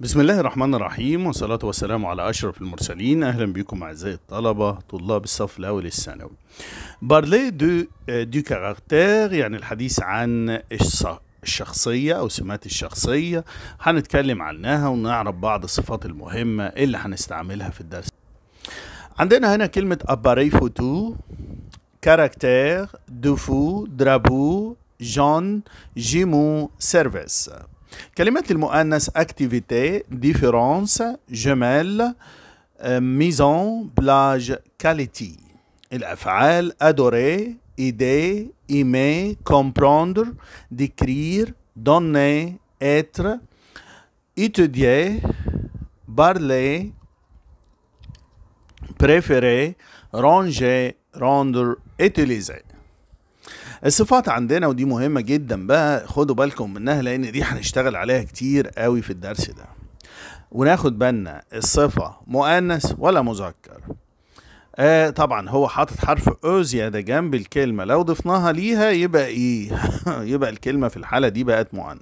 بسم الله الرحمن الرحيم والصلاة والسلام على أشرف المرسلين أهلا بكم أعزائي الطلبة طلاب الصف الأول الثانوي بارلي دو دو كاركتير يعني الحديث عن الشخصية أو سمات الشخصية هنتكلم عنها ونعرف بعض الصفات المهمة اللي هنستعملها في الدرس عندنا هنا كلمة أباري فوتو كاركتير دوفو درابو جون جيمو سيرفيس كلمات المؤنث activité différence جمال euh, maison plage quality الأفعال adorer aider aimer comprendre décrire donner être étudier parler préférer ranger rendre utiliser الصفات عندنا ودي مهمه جدا بقى خدوا بالكم منها لان دي هنشتغل عليها كتير قوي في الدرس ده وناخد بالنا الصفه مؤنث ولا مذكر آه طبعا هو حاطط حرف او زياده جنب الكلمه لو ضفناها ليها يبقى ايه يبقى الكلمه في الحاله دي بقت مؤنث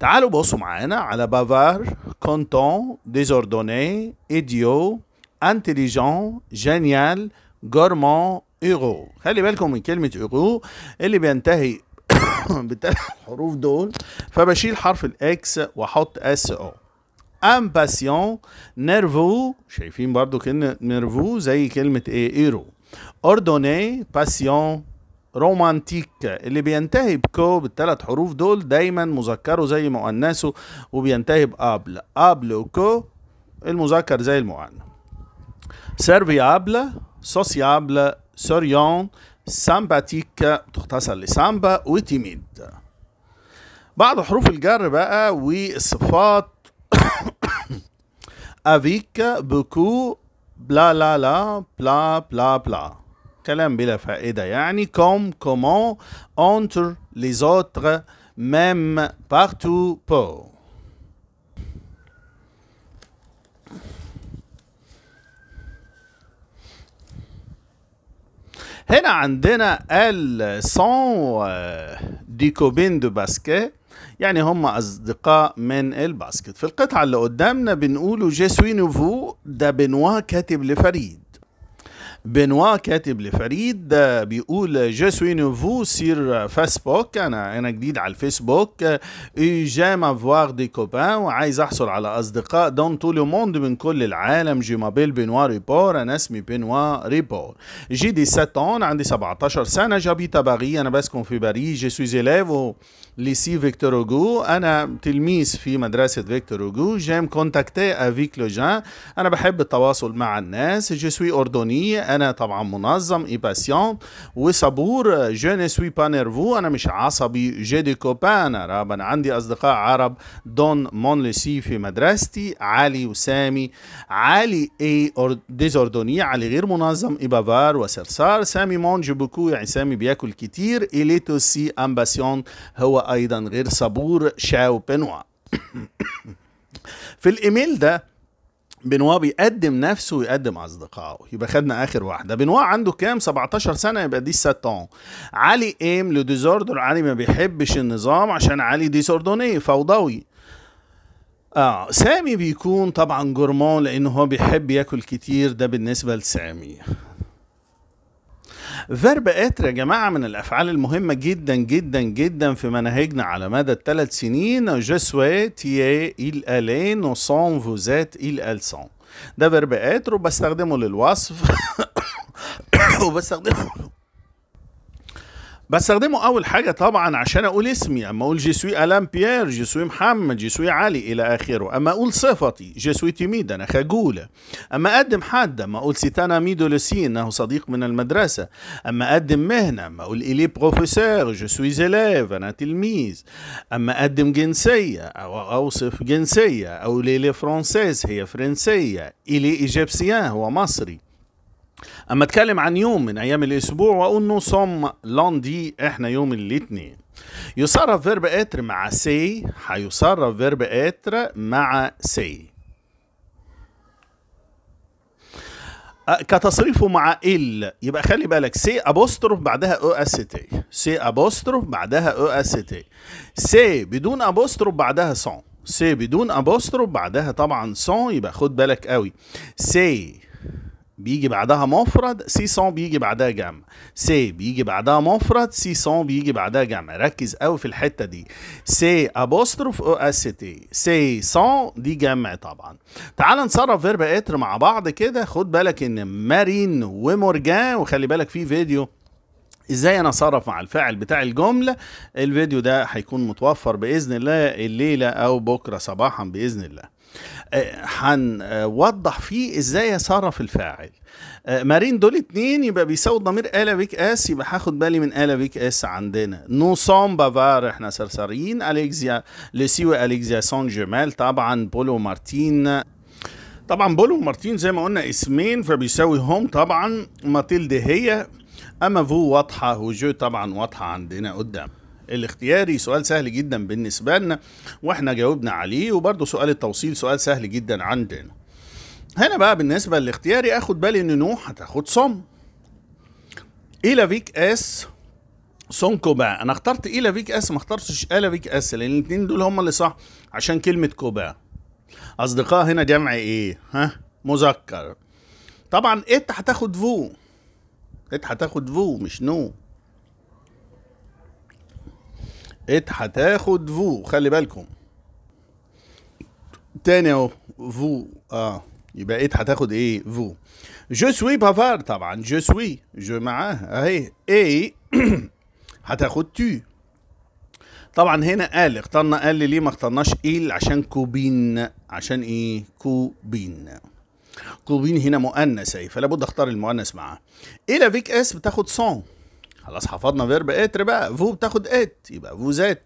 تعالوا بصوا معانا على بافار كونتون ديزوردوني ايديو انتليجون جينيال جورمون ايغو خلي بالكم من كلمه ايغو اللي بينتهي بالثلاث حروف دول فبشيل حرف الاكس واحط اس او امباسيون نيرفو شايفين برضو كلمه نيرفو زي كلمه ايه ايرو اوردوني باسيون رومانتيك اللي بينتهي بكو بالثلاث حروف دول دايما مذكره زي مؤنثه وبينتهي بابل ابل وكو المذكر زي المؤنث سيرفيابل سوسيابل سوريون سامباتيك تختصر لسامبا وتيميد بعض حروف الجر بقى والصفات افيك بكو بلا لا لا بلا بلا بلا كلام بلا فائدة يعني كوم كومون اونتر لزوتر ميم بارتو بو هنا عندنا السون كوبين دو باسكيت يعني هم أصدقاء من الباسكت في القطعة اللي قدامنا بنقوله سوي نوفو ده بنوا كاتب لفريد بنوا كاتب لفريد بيقول جو سوي نوفو سير فيسبوك انا انا جديد على الفيسبوك اي جيم افوار دي كوبان وعايز احصل على اصدقاء دون تو لو موند من كل العالم جي مابيل بنوا ريبور انا اسمي بنوا ريبور جي دي ساتون عندي 17 سنه جابيت باري انا بسكن في باريس جي سوي زيليف ليسي فيكتور اوغو انا تلميذ في مدرسه فيكتور اوغو جيم كونتاكتي افيك لو جان انا بحب التواصل مع الناس جي سوي اردني انا طبعا منظم اي باسيون وصبور جو ني سوي با نيرفو انا مش عصبي جي دي كوبان عرب انا عندي اصدقاء عرب دون مون لسي في مدرستي علي وسامي علي اي ديزوردوني علي غير منظم اي بافار وسرسار سامي مونج بوكو يعني سامي بياكل كتير اليت سي امباسيون هو ايضا غير صبور شاو بنوا في الايميل ده بنوا بيقدم نفسه ويقدم اصدقائه يبقى خدنا اخر واحده بنوا عنده كام 17 سنه يبقى دي ساتون علي ايم لو ديزوردر علي ما بيحبش النظام عشان علي ديسوردوني فوضوي اه سامي بيكون طبعا جورمون لانه هو بيحب ياكل كتير ده بالنسبه لسامي فيرب اتر يا جماعه من الافعال المهمه جدا جدا جدا في مناهجنا على مدى الثلاث سنين جو سوي تي il allait nous sommes ال êtes ده فيرب اتر وبستخدمه للوصف وبستخدمه بستخدمه اول حاجه طبعا عشان اقول اسمي اما اقول جيسوي ألام بيير جيسوي محمد جيسوي علي الى اخره اما اقول صفتي جيسوي تيميد انا خجوله اما اقدم حد اما اقول سيتانا ميدولوسي انه صديق من المدرسه اما اقدم مهنه اما اقول الي بروفيسور جيسوي زيليف انا تلميذ اما اقدم جنسيه او اوصف جنسيه او إلي فرانسيز هي فرنسيه الي ايجيبسيان هو مصري اما اتكلم عن يوم من ايام الاسبوع واقول نو صم لاندي احنا يوم الاثنين يصرف فيرب اتر مع سي هيصرف فيرب اتر مع سي كتصريفه مع ال يبقى خلي بالك سي ابوستروف بعدها او اس تي سي ابوستروف بعدها او اس تي سي بدون ابوستروف بعدها سون سي بدون ابوستروف بعدها طبعا سون يبقى خد بالك قوي سي بيجي بعدها مفرد سيسون بيجي بعدها جمع سي بيجي بعدها مفرد سيسون بيجي بعدها جمع ركز قوي في الحته دي سي ابوستروف او اس تي سي سون دي جمع طبعا تعال نصرف فيرب اتر مع بعض كده خد بالك ان مارين ومورجان وخلي بالك في فيديو ازاي انا اصرف مع الفاعل بتاع الجمله الفيديو ده هيكون متوفر باذن الله الليله او بكره صباحا باذن الله آه، هنوضح فيه ازاي اصرف الفاعل آه، مارين دول اتنين يبقى بيساوي ضمير آلة بيك اس يبقى هاخد بالي من آلة بيك اس عندنا نو سون بافار احنا سرسريين اليكزيا لسيو اليكزيا سون جمال طبعا بولو مارتين طبعا بولو مارتين زي ما قلنا اسمين فبيساوي هم طبعا ماتيلد هي اما فو واضحه وجو طبعا واضحه عندنا قدام الاختياري سؤال سهل جدا بالنسبه لنا واحنا جاوبنا عليه وبرده سؤال التوصيل سؤال سهل جدا عندنا هنا بقى بالنسبه للاختياري اخد بالي ان نوح هتاخد صم لافيك اس سونكو بقى انا اخترت لافيك اس ما اخترتش فيك اس لان الاثنين دول هم اللي صح عشان كلمه كوبا اصدقاء هنا جمع ايه ها مذكر طبعا انت إيه هتاخد فو انت هتاخد فو مش نو انت هتاخد فو خلي بالكم تاني اهو فو اه يبقى إت هتاخد إيه فو جو سوي بافار طبعا جو سوي جو معاه أهي إيه هتاخد تو طبعا هنا قال اخترنا قال ليه ما اخترناش ايل عشان كوبين عشان ايه كوبين قطبين هنا مؤنث فلا بد اختار المؤنث معاها الى فيك اس بتاخد سون خلاص حفظنا فيرب اتر بقى فو بتاخد ات يبقى فو ذات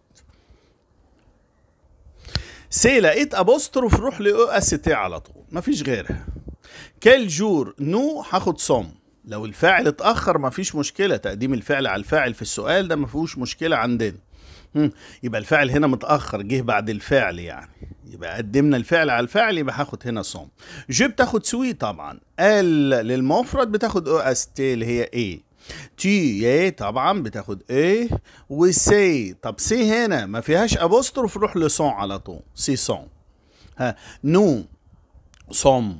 سي لقيت ابوستروف روح لاو اس تي على طول مفيش غيرها كل جور نو هاخد سوم لو الفاعل اتاخر مفيش مشكله تقديم الفعل على الفاعل في السؤال ده مفيهوش مشكله عندنا يبقى الفعل هنا متاخر جه بعد الفعل يعني يبقى قدمنا الفعل على الفعل يبقى هاخد هنا صوم جو بتاخد سوي طبعا ال للمفرد بتاخد او اس تي اللي هي ايه تي يا طبعا بتاخد ايه وسي طب سي هنا ما فيهاش ابوستروف روح لصون على طول سي صون ها نو صم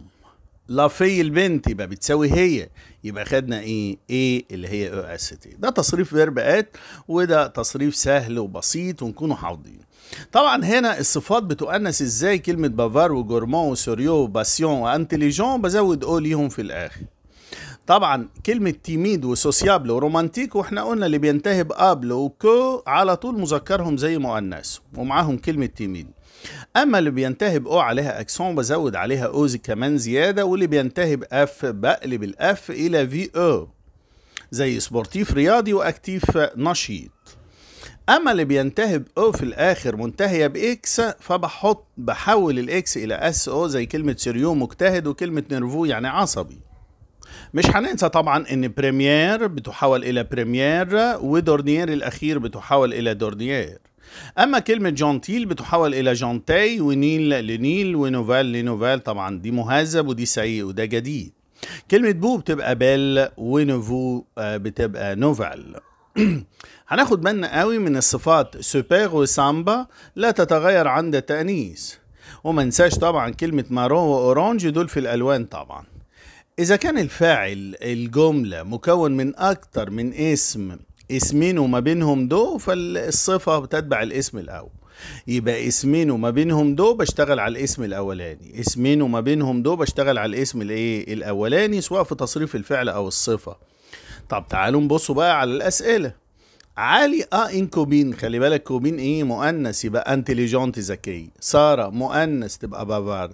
لا في البنت يبقى بتساوي هي يبقى خدنا ايه ايه اللي هي او اس تي ده تصريف فيرب ات وده تصريف سهل وبسيط ونكونوا حافظين طبعا هنا الصفات بتؤنث ازاي كلمه بافار وجورمون وسوريو وباسيون وانتليجون بزود او ليهم في الاخر طبعا كلمة تيميد وسوسيابل ورومانتيك واحنا قلنا اللي بينتهي بابل وكو على طول مذكرهم زي مؤنث ومعاهم كلمة تيميد اما اللي بينتهي بأو عليها اكسون بزود عليها اوز كمان زياده واللي بينتهي باف بقلب الاف الى في او زي سبورتيف رياضي واكتيف نشيط اما اللي بينتهي باو في الاخر منتهيه باكس فبحط بحول الاكس الى اس او زي كلمه سيريو مجتهد وكلمه نيرفو يعني عصبي مش هننسى طبعا ان بريمير بتحول الى بريمير ودورنيير الاخير بتحول الى دورنيير اما كلمه جونتيل بتحول الى جونتاي ونيل لنيل ونوفال لنوفال طبعا دي مهذب ودي سيء وده جديد كلمه بو بتبقى بال ونوفو آه، بتبقى نوفال هناخد بالنا قوي من الصفات سوبر وسامبا لا تتغير عند التأنيث وما ننساش طبعا كلمة مارون وأورانج دول في الألوان طبعا إذا كان الفاعل الجملة مكون من أكتر من اسم اسمين وما بينهم دو فالصفة بتتبع الاسم الأول يبقى اسمين وما بينهم دو بشتغل على الاسم الاولاني اسمين وما بينهم دو بشتغل على الاسم الايه الاولاني سواء في تصريف الفعل او الصفه طب تعالوا نبصوا بقى على الاسئله علي اه ان كوبين خلي بالك كوبين ايه مؤنث يبقى انتليجنت ذكي ساره مؤنث تبقى بافارد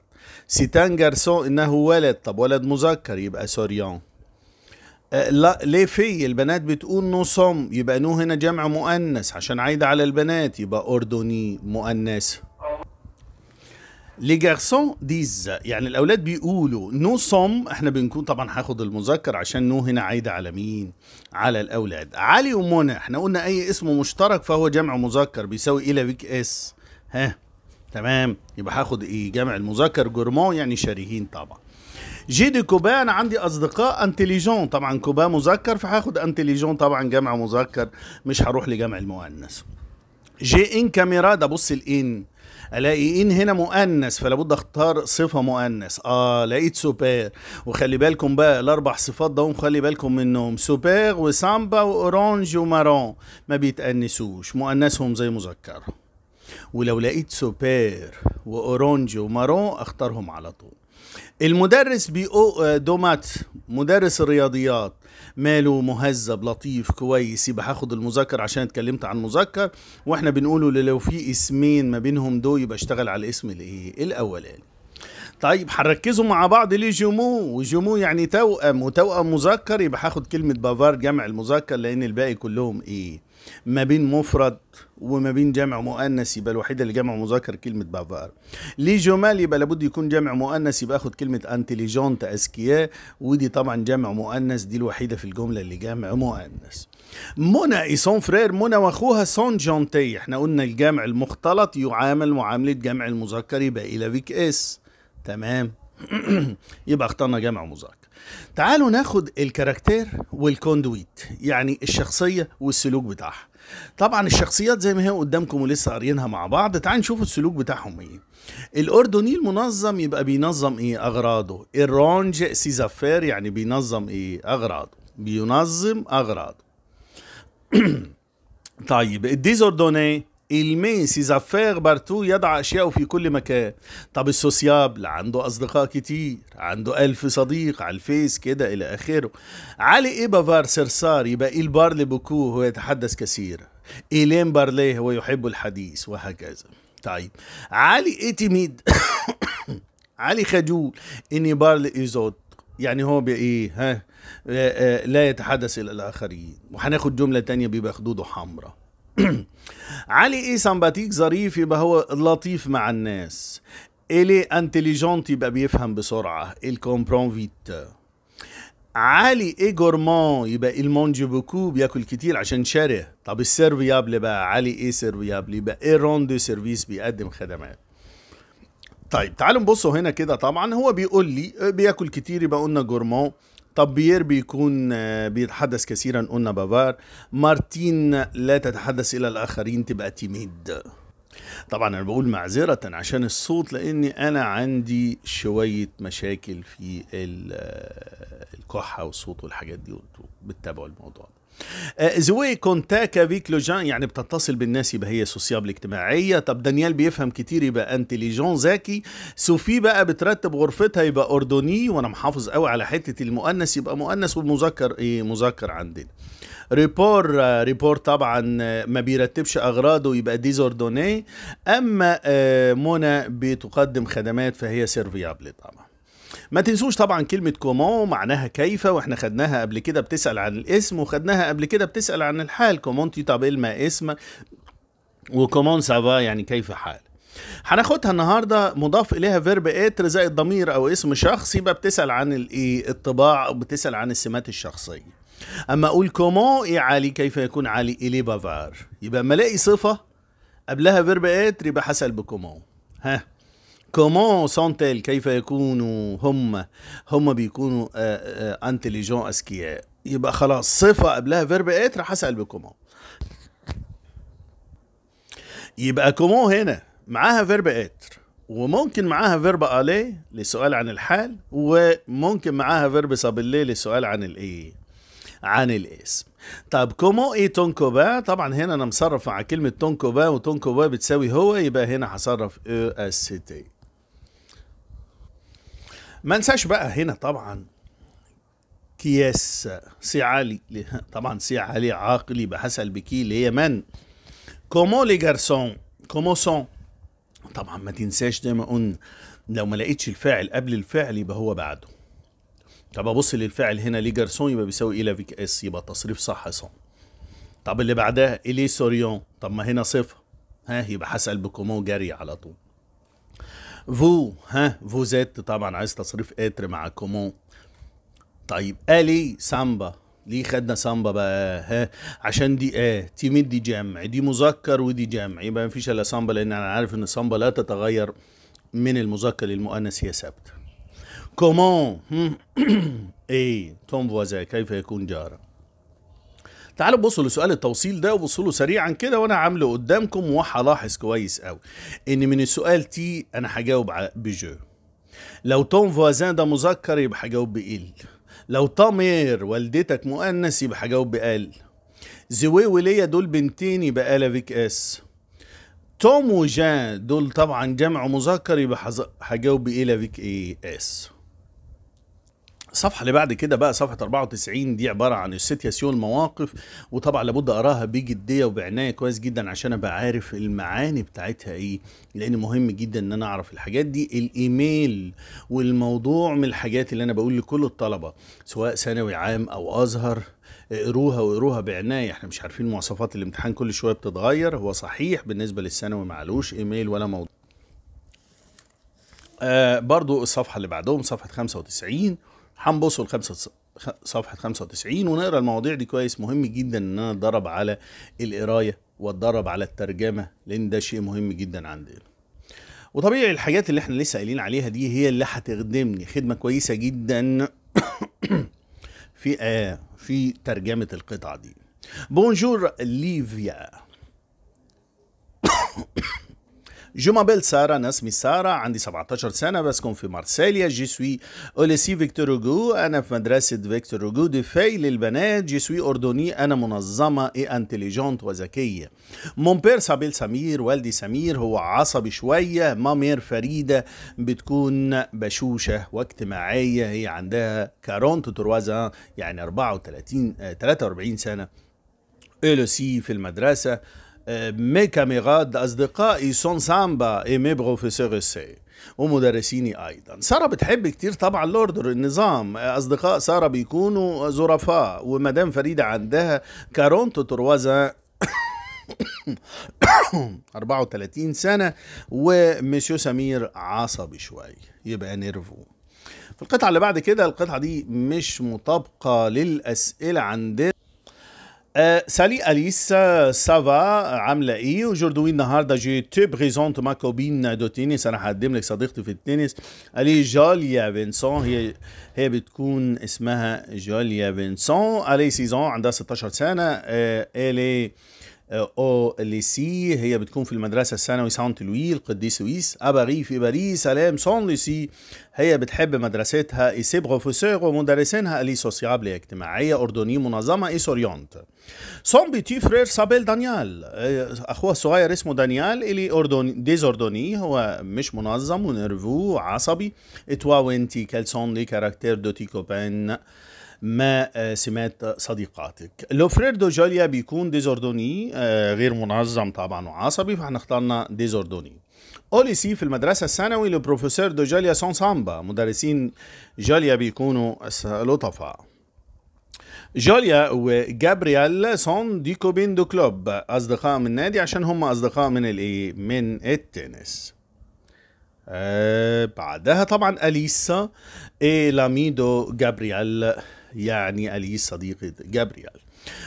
سيتان جارسون انه ولد طب ولد مذكر يبقى سوريان آه، لا ليه في البنات بتقول نو صم يبقى نو هنا جمع مؤنث عشان عايدة على البنات يبقى أردني مؤنث لي جارسون ديز يعني الاولاد بيقولوا نو صم احنا بنكون طبعا هاخد المذكر عشان نو هنا عايده على مين على الاولاد علي ومنى احنا قلنا اي اسم مشترك فهو جمع مذكر بيساوي ايه لبيك اس ها تمام يبقى هاخد ايه جمع المذكر جورمون يعني شريهين طبعا جيدي كوبان عندي اصدقاء انتليجون طبعا كوبان مذكر فهاخد انتليجون طبعا جمع مذكر مش هروح لجمع المؤنث جي ان كاميرا ده بص الان الاقي ان هنا مؤنث فلا بد اختار صفه مؤنث اه لقيت سوبر وخلي بالكم بقى الاربع صفات دول خلي بالكم منهم سوبر وسامبا واورانج ومارون ما بيتأنسوش مؤنثهم زي مذكرهم ولو لقيت سوبر واورانج ومارون اختارهم على طول المدرس بيقو آه، دومات مدرس الرياضيات ماله مهذب لطيف كويس يبقى هاخد المذكر عشان اتكلمت عن مذكر واحنا بنقوله لو في اسمين ما بينهم دو يبقى اشتغل على الاسم الايه الاولاني طيب هنركزوا مع بعض ليه جمو وجمو يعني توأم وتوأم مذكر يبقى هاخد كلمة بافار جمع المذكر لأن الباقي كلهم إيه ما بين مفرد وما بين جمع مؤنث يبقى الوحيده اللي جمع مذكر كلمه بافار لي جمال يبقى لابد يكون جمع مؤنث يبقى اخد كلمه انتليجونت اذكياء ودي طبعا جمع مؤنث دي الوحيده في الجمله اللي جمع مؤنث منى ايسون فرير منى واخوها سون جونتي احنا قلنا الجمع المختلط يعامل معامله جمع المذكر يبقى فيك اس تمام يبقى اخترنا جمع مذكر تعالوا ناخد الكاركتير والكوندويت يعني الشخصية والسلوك بتاعها طبعا الشخصيات زي ما هي قدامكم ولسه قاريينها مع بعض تعالوا نشوف السلوك بتاعهم ايه الاردني المنظم يبقى بينظم ايه اغراضه الرونج سيزافير يعني بينظم ايه اغراضه بينظم اغراضه طيب الديزوردوني الميس زفار بارتو يضع أشياءه في كل مكان طب السوسيابل عنده أصدقاء كتير عنده ألف صديق على الفيس كده إلى آخره علي إيه بافار سرسار يبقى إيه البار هو ويتحدث كثيرا إيلين بارليه يحب الحديث وهكذا طيب علي إيه تميد علي خجول إني بارل إيزوت يعني هو بإيه ها آه، آه، لا يتحدث إلى الآخرين وهناخد جملة تانية بيبقى خدوده حمراء علي ايه سمباتيك ظريف يبقى هو لطيف مع الناس الي انتليجونت يبقى بيفهم بسرعه الكومبرون فيت علي ايه جورمون يبقى المونج بوكو بياكل كتير عشان شره طب السيرفيابل بقى علي ايه سيرفيابل يبقى ايه رون دو سيرفيس بيقدم خدمات طيب تعالوا نبصوا هنا كده طبعا هو بيقول لي بياكل كتير يبقى قلنا جورمون طب بيير بيكون آه، بيتحدث كثيرا قلنا بافار مارتين لا تتحدث الى الاخرين تبقى تيميد طبعا انا بقول معذره عشان الصوت لاني انا عندي شويه مشاكل في آه، الكحه والصوت والحاجات دي وانتوا بتتابعوا الموضوع ده آه، زوي كونتاكا فيك لو جان يعني بتتصل بالناس يبقى هي سوسيابل اجتماعيه طب دانيال بيفهم كتير يبقى انتليجون ذكي سوفي بقى بترتب غرفتها يبقى اردني وانا محافظ قوي على حته المؤنث يبقى مؤنث والمذكر ايه مذكر عندنا ريبور آه، ريبور طبعا آه، ما بيرتبش اغراضه يبقى ديزوردوني اما منى بتقدم خدمات فهي سيرفيابل طبعا ما تنسوش طبعا كلمة كومون معناها كيف واحنا خدناها قبل كده بتسأل عن الاسم وخدناها قبل كده بتسأل عن الحال كومون تي تابيل ما اسم وكومون سافا يعني كيف حال هناخدها النهارده مضاف اليها فيرب اتر زائد ضمير او اسم شخص يبقى بتسال عن الايه الطباع او بتسال عن السمات الشخصيه اما اقول كومون ايه علي كيف يكون علي الي بافار يبقى اما الاقي صفه قبلها فيرب اتر يبقى حسال بكومون ها كومون سونتيل كيف يكونوا هم هم بيكونوا انتليجون آه، اذكياء آه، يبقى خلاص صفه قبلها فيرب ايت راح اسال بكومون يبقى كومون هنا معاها فيرب اتر وممكن معاها فيرب الي للسؤال عن الحال وممكن معاها فيرب صابلي للسؤال عن الايه عن الاسم طب كومو اي تونكوبا طبعا هنا انا مصرف مع كلمه تونكوبا وتونكوبا بتساوي هو يبقى هنا هصرف او اس تي ما انساش بقى هنا طبعا كياس سي علي طبعا سي علي عاقلي بحسل بكي اللي هي من كومو لي جارسون كومو سون طبعا ما تنساش دايما قلنا لو ما لقيتش الفاعل قبل الفعل يبقى هو بعده طب ابص للفاعل هنا لي جارسون يبقى بيساوي ايه لافيك اس يبقى تصريف صح سون طب اللي بعدها الي سوريون طب ما هنا صفر ها يبقى هسال بكومو جري على طول فو ها فو زيت طبعا عايز تصريف اتر مع كومون طيب الي سامبا ليه خدنا سامبا بقى ها عشان دي اه تي مد دي جمع دي مذكر ودي جمع يبقى مفيش الا سامبا لان انا عارف ان سامبا لا تتغير من المذكر للمؤنث هي ثابته كومون ايه توم فوازا كيف يكون جاره تعالوا بصوا لسؤال التوصيل ده وبصوا له سريعا كده وانا عامله قدامكم وهلاحظ كويس قوي ان من السؤال تي انا هجاوب بجو لو توم فوازان ده مذكر يبقى هجاوب بإل لو تامير والدتك مؤنث يبقى هجاوب بال زوي وليا دول بنتين يبقى فيك اس توم وجان دول طبعا جمع مذكر يبقى هجاوب فيك ايه اس الصفحة اللي بعد كده بقى صفحة 94 دي عبارة عن السيتياسيون المواقف وطبعا لابد أقراها بجدية وبعناية كويس جدا عشان أبقى عارف المعاني بتاعتها إيه لأن مهم جدا إن أنا أعرف الحاجات دي الإيميل والموضوع من الحاجات اللي أنا بقول لكل الطلبة سواء ثانوي عام أو أزهر اقروها واقروها بعنايه احنا مش عارفين مواصفات الامتحان كل شويه بتتغير هو صحيح بالنسبه للثانوي معلوش ايميل ولا موضوع آه برضو الصفحه اللي بعدهم صفحه 95 هنبصوا لخمسة صفحة 95 ونقرا المواضيع دي كويس مهم جدا ان انا اتدرب على القراية واتدرب على الترجمة لان ده شيء مهم جدا عندنا وطبيعي الحاجات اللي احنا لسه قايلين عليها دي هي اللي هتخدمني خدمة كويسة جدا في آه في ترجمة القطعة دي بونجور ليفيا جو مابيل سارة أنا اسمي سارة عندي 17 سنة بسكن في مارسيليا جي سوي أوليسي فيكتور هوجو أنا في مدرسة فيكتور هوجو دفاي للبنات جي سوي أردني أنا منظمة إي انتليجونت وذكية مون بير سابيل سمير والدي سمير هو عصبي شوية مامير فريدة بتكون بشوشة واجتماعية هي عندها تروازا يعني 34 43 آه، سنة إلوسي في المدرسة مي كاميرات أصدقائي سون سامبا إي مي بروفيسور سي ومدرسيني ايضا ساره بتحب كتير طبعا لوردر النظام اصدقاء ساره بيكونوا ظرفاء ومدام فريده عندها كارونتو تروازا 34 سنه ومسيو سمير عصبي شويه يبقى نيرفو في القطعه اللي بعد كده القطعه دي مش مطابقه للاسئله عندنا سالي اليس سافا عاملة ايه؟ وجوردوين النهارده جي تو بريزونت ما كوبين دو tennis انا هقدم لك صديقتي في التنس الي جوليا فينسون هي هي بتكون اسمها جوليا فينسون الي سيزون عندها 16 سنة الي او ليسي هي بتكون في المدرسه الثانوي سانت لوي القديس لويس اباري في باريس سلام سان ليسي هي بتحب مدرستها اي سي بروفيسور ومدرسينها لي سوسيابل اجتماعيه اردني منظمه اي سوريونت سون بيتي فرير سابيل دانيال اخوها الصغير اسمه دانيال اللي اردني ديزوردوني هو مش منظم ونرفو عصبي اتوا وانتي كالسون لي كاركتير دوتي كوبان ما آه، سمات صديقاتك لوفريردو جوليا بيكون ديزوردوني آه، غير منظم طبعا وعصبي فاحنا اخترنا ديزوردوني اوليسي في المدرسه الثانوي لبروفيسور دو جوليا سون سامبا مدرسين جوليا بيكونوا لطفاء جوليا وجابرييل سون دي كوبين دو كلوب اصدقاء من النادي عشان هم اصدقاء من الايه من التنس آه بعدها طبعا اليسا اي لاميدو جابرييل يعني أليس صديقة جابرييل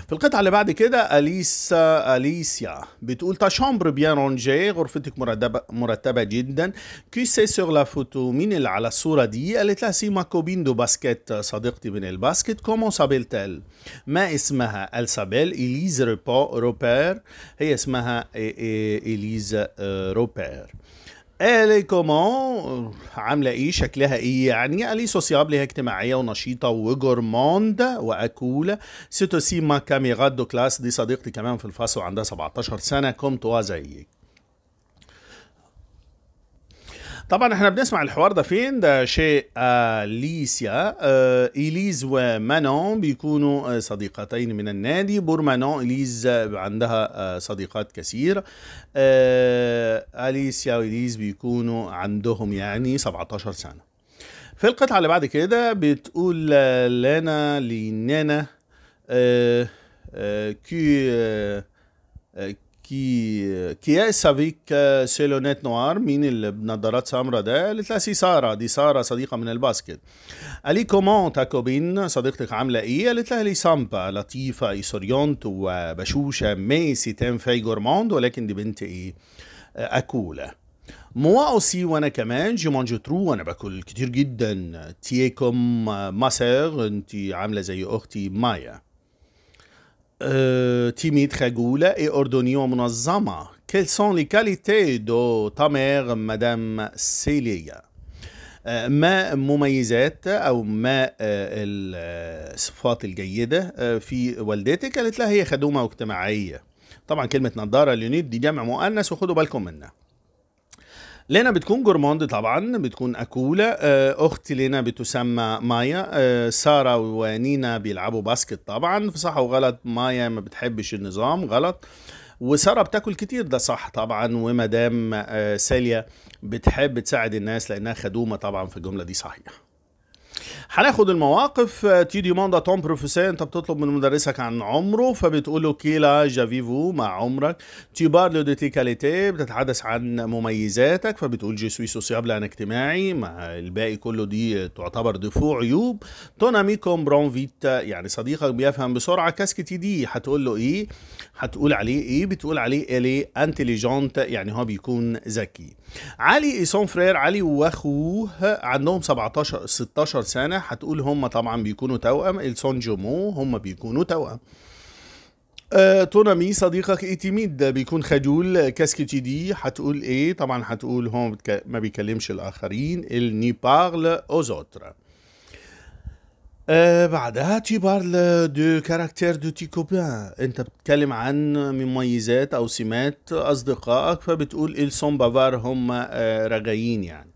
في القطعة اللي بعد كده أليسا أليسيا بتقول تا شامبر بيان رونجي غرفتك مرتبة مرتبة جدا كي سي سور لا فوتو مين اللي على الصورة دي قالت لها سي ما كوبين دو باسكت صديقتي من الباسكت كومون سابيل تيل ما اسمها السابيل إليز روبير هي اسمها إليز روبير آه، الي كومون عامله ايه شكلها ايه يعني الي سوسيابل هي اجتماعيه ونشيطه وجورموند واكول سيتوسي ما كاميرا دو كلاس دي صديقتي كمان في الفصل وعندها 17 سنه كوم زيك طبعا احنا بنسمع الحوار ده فين ده شيء اليسيا آه،, آه اليز ومانون بيكونوا آه، صديقتين من النادي بور مانون اليز آه، عندها صديقات كثير آه اليسيا واليز بيكونوا عندهم يعني 17 سنه في القطعه اللي بعد كده بتقول لنا لينانا آه كي كي كي سافيك سيلونيت نوار مين اللي بنظارات سمراء ده قالت لها سي ساره دي ساره صديقه من الباسكت الي كومون تا كوبين صديقتك عامله ايه قالت لها لي سامبا لطيفه ايسوريونت وبشوشه مي سيتان في جورموند ولكن دي بنت ايه اكولا موا اوسي وانا كمان جي مانجو ترو وانا باكل كتير جدا تيكم سير انت عامله زي اختي مايا Euh, timide خجولة et Ordonio ومنظمة Quelles sont les qualités de ta mère, Madame سيليا؟ ما مميزات او ما الصفات الجيده في والدتك؟ قالت لها هي خدومه واجتماعيه. طبعا كلمه نظاره اليونيت دي جمع مؤنث وخدوا بالكم منها. لينا بتكون جورموند طبعا بتكون أكولة آه، أختي لينا بتسمى مايا آه، سارة ونينا بيلعبوا باسكت طبعا في صح وغلط مايا ما بتحبش النظام غلط وساره بتاكل كتير ده صح طبعا ومدام آه، ساليا بتحب تساعد الناس لانها خدومه طبعا في الجمله دي صحيحه هناخد المواقف آه، تي ديموندا توم بروفيسير انت بتطلب من مدرسك عن عمره فبتقول له كيلا جافيفو مع عمرك تي بارلو دي تي كاليتي بتتحدث عن مميزاتك فبتقول جي سوي سوسيابل انا اجتماعي مع الباقي كله دي تعتبر دفوع عيوب تون اميكوم برون فيتا يعني صديقك بيفهم بسرعه تي دي هتقول له ايه هتقول عليه ايه بتقول عليه الي انتليجنت يعني هو بيكون ذكي علي ايسون فرير علي واخوه عندهم 17 16 سنه هتقول هم طبعا بيكونوا توأم السون جومو هم بيكونوا توأم تونامي آه، صديقك اي ده بيكون خجول كاسكي تي دي هتقول ايه طبعا هتقول هو ما بيكلمش الاخرين الني بارل اوزوتر آه بعدها تي بارل دو كاركتير دو تي كوبان انت بتتكلم عن مميزات او سمات اصدقائك فبتقول السون بافار هم آه رجايين يعني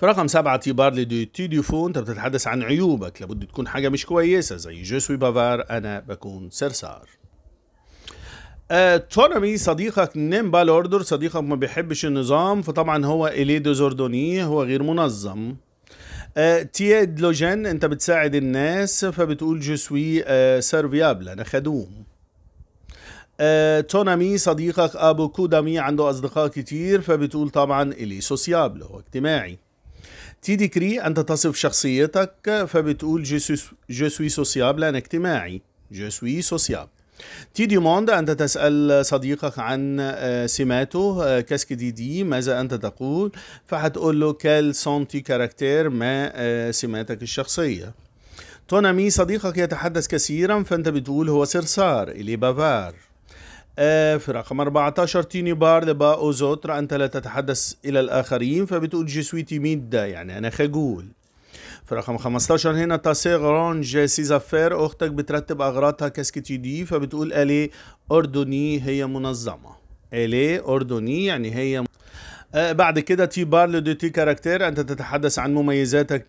في رقم سبعة تي بارل دو تي ديفو انت بتتحدث عن عيوبك لابد تكون حاجة مش كويسة زي جو سوي بافار انا بكون سرسار آه، صديقك نيم بالوردر صديقك ما بيحبش النظام فطبعا هو اليه ديزوردوني هو غير منظم آه، تياد دلوجين انت بتساعد الناس فبتقول جو سوي سيرفيابل انا خدوم آه، تونامي صديقك ابو كودامي عنده اصدقاء كتير فبتقول طبعا الي سوسيابلو اجتماعي تي كري انت تصف شخصيتك فبتقول جو سوي سوسيابل انا اجتماعي جو سوي سوسيابل تي دي موند أنت تسأل صديقك عن آه، سماته آه، كاسك دي دي ماذا أنت تقول فهتقول له كال سونتي كاركتير ما آه، سماتك الشخصية تونامي صديقك يتحدث كثيرا فأنت بتقول هو سرسار إلي بافار في رقم 14 تيني بار لبا أوزوتر أنت لا تتحدث إلى الآخرين فبتقول جسوي تيميد ده يعني أنا خجول في رقم 15 هنا تاسي غرانج سيزافير اختك بترتب اغراضها كاسكي دي فبتقول الي اردني هي منظمه الي اردني يعني هي آه، بعد كده تي بارل دو تي كاركتير انت تتحدث عن مميزاتك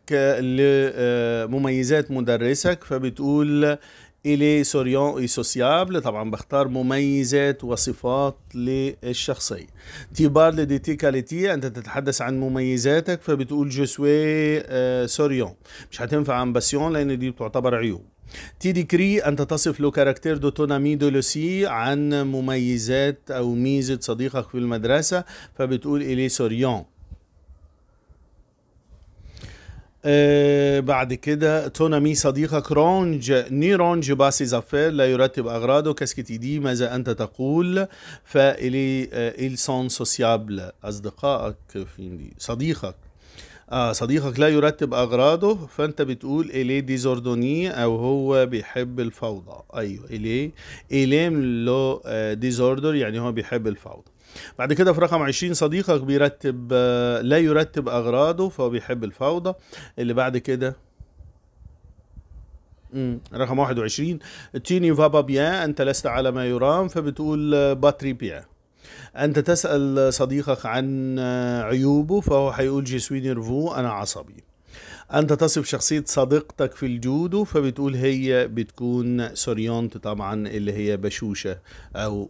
لمميزات آه، مدرسك فبتقول إلي سوريون اي سوسيابل طبعا بختار مميزات وصفات للشخصية تيبار دي تي كاليتي أنت تتحدث عن مميزاتك فبتقول جو سوي سوريون مش هتنفع أمباسيون لأن دي بتعتبر عيوب تي كري أنت تصف لو كاركتير دو تونامي دو لوسي عن مميزات أو ميزة صديقك في المدرسة فبتقول إلي سوريون آه، بعد كده تونا مي صديقك رونج نيرونج باسي زفير لا يرتب أغراضه كاسكتي دي ماذا أنت تقول فإلي إلسون آه، سوسيابل أصدقائك في صديقك آه صديقك لا يرتب أغراضه فأنت بتقول الي ديزوردوني أو هو بيحب الفوضى أيوه الي إليه لو ديزوردر آه، يعني هو بيحب الفوضى بعد كده في رقم 20 صديقك بيرتب آه، لا يرتب اغراضه فهو بيحب الفوضى اللي بعد كده رقم 21 تيني فابا بيان انت لست على ما يرام فبتقول آه، باتري بيان انت تسال صديقك عن آه، عيوبه فهو هيقول جيسوي نيرفو انا عصبي انت تصف شخصيه صديقتك في الجودو فبتقول هي بتكون سوريونت طبعا اللي هي بشوشه او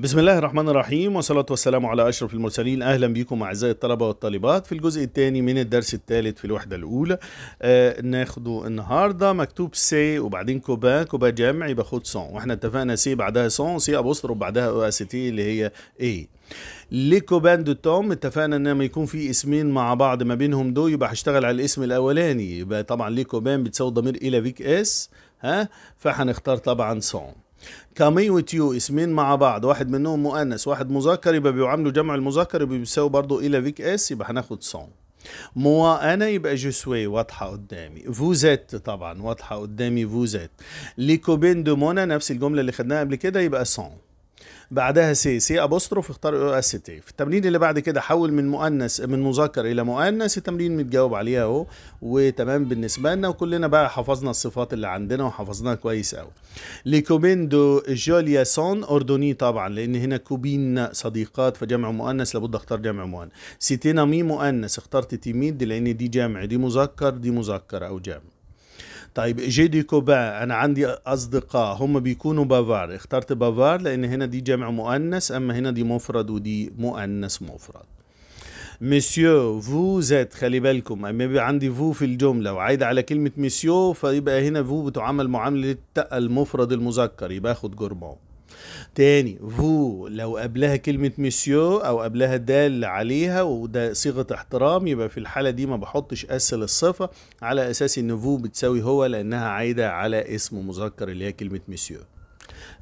بسم الله الرحمن الرحيم والصلاة والسلام على أشرف المرسلين أهلا بكم أعزائي الطلبة والطالبات في الجزء الثاني من الدرس الثالث في الوحدة الأولى آه ناخده النهاردة مكتوب سي وبعدين كوبا كوبا جمع يبقى خد سون واحنا اتفقنا سي بعدها سون سي أبوستر وبعدها أو أس تي اللي هي إيه لي كوبان دو توم اتفقنا ان لما يكون في اسمين مع بعض ما بينهم دو يبقى هشتغل على الاسم الاولاني يبقى طبعا لي كوبان بتساوي ضمير الى فيك اس ها فهنختار طبعا سون وتيو اسمين مع بعض واحد منهم مؤنث واحد مذكر يبقى بيعاملوا جمع المذكر يبقى بيساوي برضه الى فيك اس يبقى هناخد سون موا انا يبقى جو سوي واضحه قدامي فوزيت طبعا واضحه قدامي لي ليكوبين دو مونا نفس الجمله اللي خدناها قبل كده يبقى سون بعدها سي سي ابوستروف اختار او اس تي في التمرين اللي بعد كده حول من مؤنث من مذكر الى مؤنث التمرين متجاوب عليها اهو وتمام بالنسبه لنا وكلنا بقى حفظنا الصفات اللي عندنا وحفظناها كويس قوي ليكوميندو جوليا سون اردني طبعا لان هنا كوبين صديقات فجمع مؤنث لابد اختار جمع مؤنث سيتينا مي مؤنث اخترت تيميد لان دي جمع دي مذكر دي مذكر او جمع طيب جيدي كوبان انا عندي اصدقاء هم بيكونوا بافار اخترت بافار لان هنا دي جمع مؤنث اما هنا دي مفرد ودي مؤنث مفرد مسيو فو زيت خلي بالكم اما يبقى عندي فو في الجمله وعايد على كلمه مسيو فيبقى هنا فو بتعامل معامله المفرد المذكر يبقى اخد جرمه تاني فو لو قبلها كلمة مسيو أو قبلها دال عليها وده صيغة احترام يبقى في الحالة دي ما بحطش أس للصفة على أساس إن فو بتساوي هو لأنها عايدة على اسم مذكر اللي هي كلمة مسيو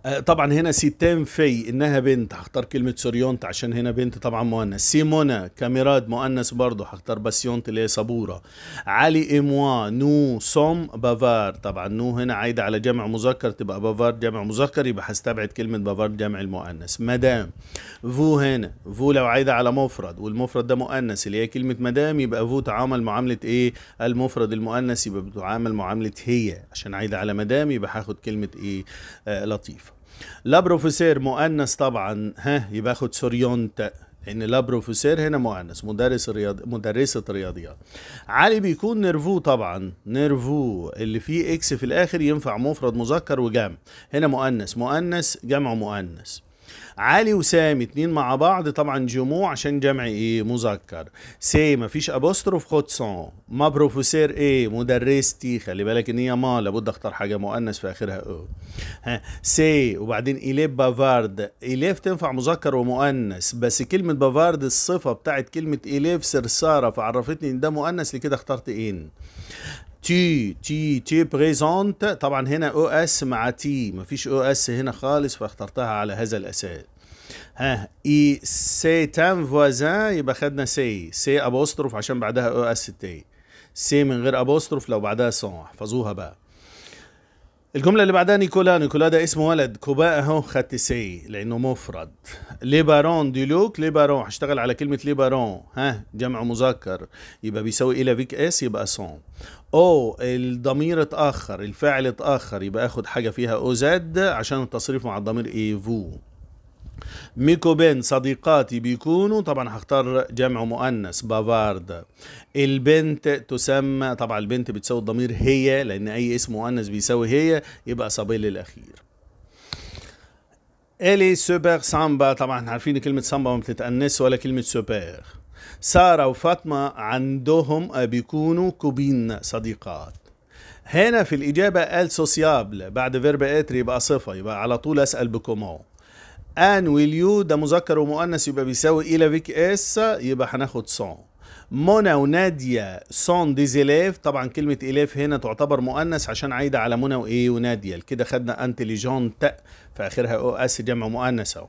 آه، طبعا هنا سيتام في انها بنت هختار كلمه سوريونت عشان هنا بنت طبعا مؤنث سيمونا كاميراد مؤنث برضه هختار باسيونت اللي هي صبوره علي اموا نو سوم بافار طبعا نو هنا عايده على جمع مذكر تبقى بافار جمع مذكر يبقى هستبعد كلمه بافار جمع المؤنث مدام فو هنا فو لو عايده على مفرد والمفرد ده مؤنث اللي هي كلمه مدام يبقى فو تعامل معامله ايه المفرد المؤنث يبقى بتعامل معامله هي عشان عايده على مدام يبقى هاخد كلمه ايه آه لطيفه لا بروفيسور مؤنث طبعا ها يبقى اخد سوريون تأ لان يعني لا بروفيسور هنا مؤنث مدرس الرياض مدرسه الرياضيات علي بيكون نيرفو طبعا نيرفو اللي فيه اكس في الاخر ينفع مفرد مذكر وجمع هنا مؤنث مؤنث جمع مؤنث علي وسامي اتنين مع بعض طبعا جموع عشان جمع ايه مذكر سي مفيش ابوستروف خد سون ما بروفيسور ايه مدرستي خلي بالك ان هي ما لابد اختار حاجه مؤنث في اخرها او ها سي وبعدين اليف بافارد اليف تنفع مذكر ومؤنث بس كلمه بافارد الصفه بتاعت كلمه اليف سرساره فعرفتني ان ده مؤنث لكده اخترت ان تي تي تي بريزونت طبعا هنا او اس مع تي مفيش او اس هنا خالص فاخترتها على هذا الاساس ها اي سي تان فوازان يبقى خدنا سي سي ابوستروف عشان بعدها او اس تي سي من غير ابوستروف لو بعدها سون احفظوها بقى الجملة اللي بعدها نيكولا نيكولا ده اسم ولد كوبا اهو سي لأنه مفرد ليبارون لي ليبارون هشتغل على كلمة ليبارون ها جمع مذكر يبقى بيساوي إلى فيك اس يبقى سون او الضمير اتأخر الفاعل اتأخر يبقى اخد حاجة فيها او زاد عشان التصريف مع الضمير ايفو ميكوبين صديقاتي بيكونوا طبعا هختار جمع مؤنث بافارد البنت تسمى طبعا البنت بتساوي الضمير هي لان اي اسم مؤنث بيساوي هي يبقى صبيل الاخير الي سوبر سامبا طبعا احنا عارفين كلمه سامبا ما بتتأنس ولا كلمه سوبر ساره وفاطمه عندهم بيكونوا كوبين صديقات هنا في الإجابة قال سوسيابل بعد فيرب اتر يبقى صفة يبقى على طول أسأل بكومون ان ويل يو ده مذكر ومؤنث يبقى بيساوي الى إيه فيك اس يبقى هناخد سون منى ونادية سون زيليف طبعا كلمة إليف هنا تعتبر مؤنث عشان عايدة على منى وإيه ونادية كده خدنا انتليجون ت في آخرها أو أس جمع مؤنث أهو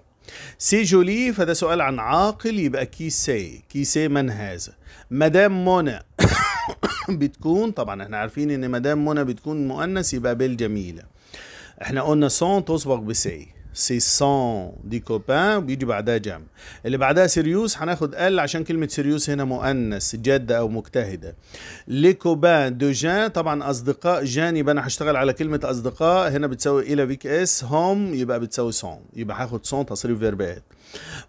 سي جولي فده سؤال عن عاقل يبقى كي سي كي سي من هذا مدام منى بتكون طبعا احنا عارفين ان مدام منى بتكون مؤنث يبقى بالجميلة احنا قلنا سون تصبغ بسي سي سون دي كوبان بيجي بعدها جمع اللي بعدها سيريوس هناخد ال عشان كلمة سيريوس هنا مؤنث جادة أو مجتهدة لي كوبان دو جان طبعا أصدقاء جان يبقى أنا هشتغل على كلمة أصدقاء هنا بتساوي إلى فيك اس هم يبقى بتساوي سون يبقى هاخد سون تصريف فيربات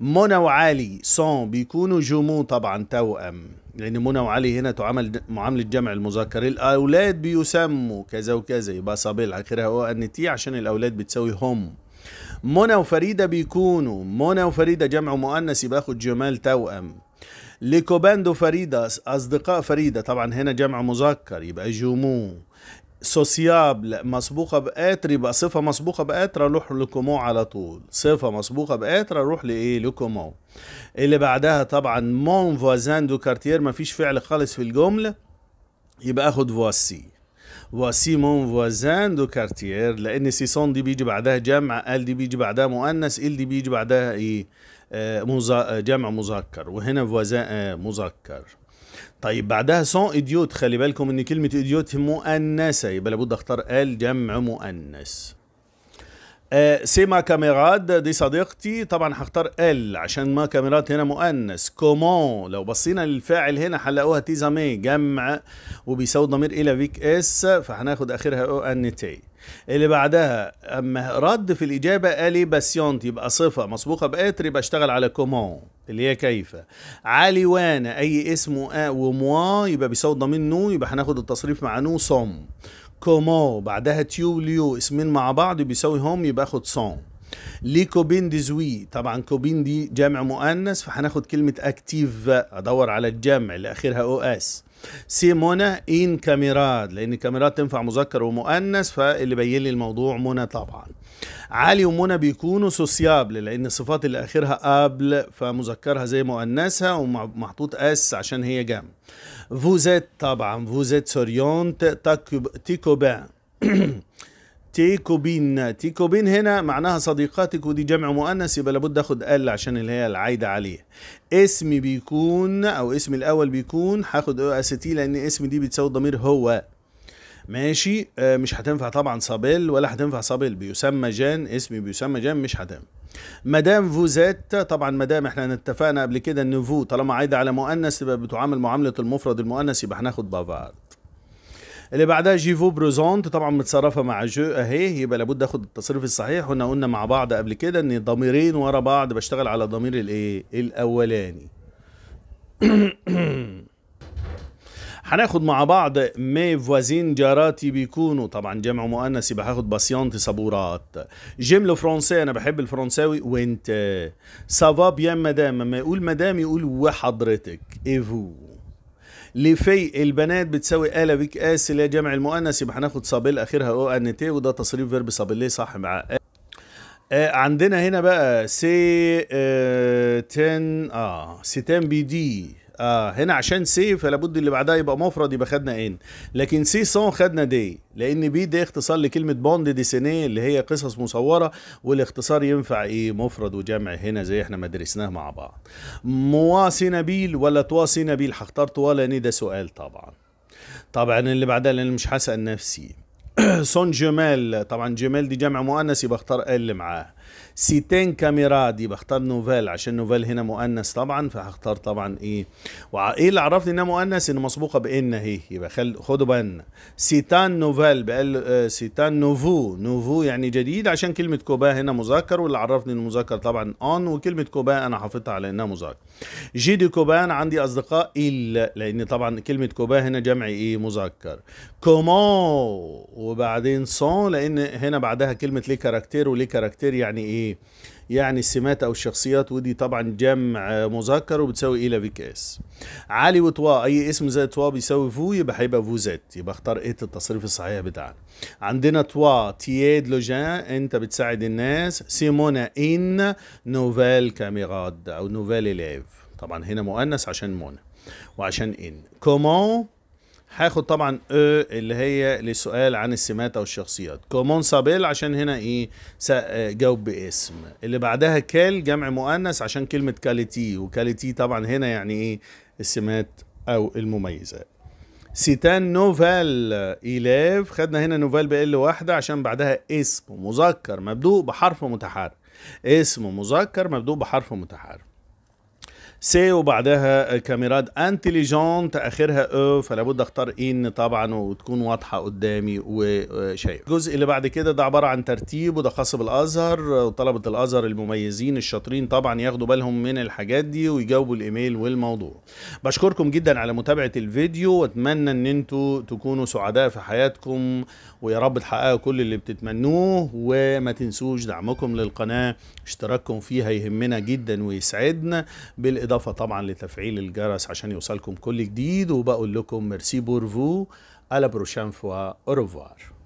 منى وعلي سون بيكونوا جمو طبعا توأم لان يعني منى وعلي هنا تعامل معامله جمع المذكر الاولاد بيسموا كذا وكذا يبقى صابيل اخرها او ان تي عشان الاولاد بتساوي هم منى وفريده بيكونوا منى وفريده جمع مؤنث يبقى اخد جمال توأم لكوباند فريده اصدقاء فريده طبعا هنا جمع مذكر يبقى جومو سوسيابل مسبوقة بآتر يبقى صفة مسبوقة بآتر أروح لكومو على طول صفة مسبوقة بآتر أروح لإيه لكومو اللي بعدها طبعا مون فوازان دو كارتير مفيش فعل خالص في الجملة يبقى أخد فواسي وسيمون فوازان دو كارتير لان سيسون دي بيجي بعدها جمع ال دي بيجي بعدها مؤنث ال دي بيجي بعدها ايه مزا آه، جمع مذكر وهنا فوازان آه، مذكر طيب بعدها سون ايديوت خلي بالكم ان كلمه ايديوت مؤنثه يبقى لابد اختار ال جمع مؤنث آه، سي ما كاميرات دي صديقتي طبعا هختار ال عشان ما كاميرات هنا مؤنث كومون لو بصينا للفاعل هنا حلقوها تي زامي جمع وبيساوي ضمير الى فيك اس فهناخد اخرها او ان تي اللي بعدها اما رد في الاجابه الي باسيونت يبقى صفه مسبوقه باتر يبقى اشتغل على كومون اللي هي كيف علي وانا اي اسم وموا يبقى بيساوي ضمير نو يبقى هناخد التصريف مع نو صم كومو بعدها تيو ليو اسمين مع بعض بيساوي هوم يبقى اخد سون ليكوبين دي زوي طبعا كوبين دي جمع مؤنث فهناخد كلمة اكتيف ادور على الجمع اللي اخرها او اس سي منى ان كاميرات لان الكاميرات تنفع مذكر ومؤنث فاللي بين لي الموضوع منى طبعا علي ومنى بيكونوا سوسيابل لان الصفات اللي اخرها ابل فمذكرها زي مؤنثها ومحطوط اس عشان هي جمع Vous êtes طبعا vous êtes سوريونت تيكوبان تيكوبين تيكوبين هنا معناها صديقاتك ودي جمع مؤنث يبقى لابد اخد ال عشان اللي هي العايده عليه اسمي بيكون او اسم الاول بيكون هاخد او اس تي لان اسم دي بتساوي ضمير هو ماشي آه، مش هتنفع طبعا صابيل ولا هتنفع صابيل بيسمى جان اسمي بيسمى جان مش هتنفع مدام فوزات طبعا مدام احنا اتفقنا قبل كده ان فو طالما عايده على مؤنث يبقى بتعامل معامله المفرد المؤنث يبقى هناخد بافارد اللي بعدها جيفو بريزونت طبعا متصرفه مع جو اهي يبقى لابد اخد التصريف الصحيح كنا قلنا مع بعض قبل كده ان ضميرين ورا بعض بشتغل على ضمير الايه الاولاني حناخد مع بعض مي فوازين جاراتي بيكونوا طبعا جمع مؤنسي باخد باسيونتي صبورات جيم لو فرونسي انا بحب الفرنساوي وانت سافا بيان مدام لما يقول مدام يقول وحضرتك ايفو في البنات بتساوي الا بيك آس اللي هي جمع المؤنث يبقى هناخد صابيل اخرها او ان تي وده تصريف فيرب صابيل صح مع آه عندنا هنا بقى سي آه، تن اه تن بي دي اه هنا عشان سي فلا بد اللي بعدها يبقى مفرد يبقى خدنا ان إيه؟ لكن سي سون خدنا دي لان بي دي اختصار لكلمه بوند سيني اللي هي قصص مصوره والاختصار ينفع ايه مفرد وجمع هنا زي احنا ما درسناه مع بعض مواسي نبيل ولا تواسي نبيل هختار توا لان ده سؤال طبعا طبعا اللي بعدها لان مش هسال نفسي سون جمال طبعا جمال دي جمع مؤنث يبقى اختار ال معاه سيتين دي بختار نوفيل عشان نوفيل هنا مؤنث طبعا فهختار طبعا ايه وايه اللي عرفني انها مؤنث ان مسبوقه بان اهي يبقى خل خدوا بالنا سيتان نوفيل بقال آه سيتان نوفو نوفو يعني جديد عشان كلمه كوبا هنا مذكر واللي عرفني ان المذكر طبعا اون وكلمه كوبا انا حافظها على انها مذكر جي دي كوبان عندي اصدقاء الا لان طبعا كلمه كوبا هنا جمع ايه مذكر كومون وبعدين سون لان هنا بعدها كلمه لي كاركتير ولي كاركتير يعني يعني ايه يعني السمات او الشخصيات ودي طبعا جمع مذكر وبتساوي ايه لافيك اس علي وتوا اي اسم زي توا بيساوي فو يبقى هيبقى فو زيت يبقى اختار ايه التصريف الصحيح بتاعنا عندنا توا تياد لوجان انت بتساعد الناس سيمونا ان نوفال كاميغاد او نوفال ليف طبعا هنا مؤنث عشان منى وعشان ان كومون هاخد طبعا او اللي هي لسؤال عن السمات او الشخصيات كومون سابيل عشان هنا ايه جاوب باسم اللي بعدها كال جمع مؤنث عشان كلمه كاليتي وكاليتي طبعا هنا يعني ايه السمات او المميزات سيتان نوفال إيلاف خدنا هنا نوفال بقل واحدة عشان بعدها اسم مذكر مبدوء بحرف متحرك اسم مذكر مبدوء بحرف متحرك سي وبعدها كاميرات انتليجنت اخرها او فلابد اختار ان طبعا وتكون واضحه قدامي وشايف الجزء اللي بعد كده ده عباره عن ترتيب وده خاص بالازهر وطلبه الازهر المميزين الشاطرين طبعا ياخدوا بالهم من الحاجات دي ويجاوبوا الايميل والموضوع بشكركم جدا على متابعه الفيديو واتمنى ان انتوا تكونوا سعداء في حياتكم ويا رب تحققوا كل اللي بتتمنوه وما تنسوش دعمكم للقناه اشتراككم فيها يهمنا جدا ويسعدنا بالإضافة بالإضافة طبعا لتفعيل الجرس عشان يوصلكم كل جديد وبقول لكم ميرسي بورفو ألا بروشان فوا أوروفوار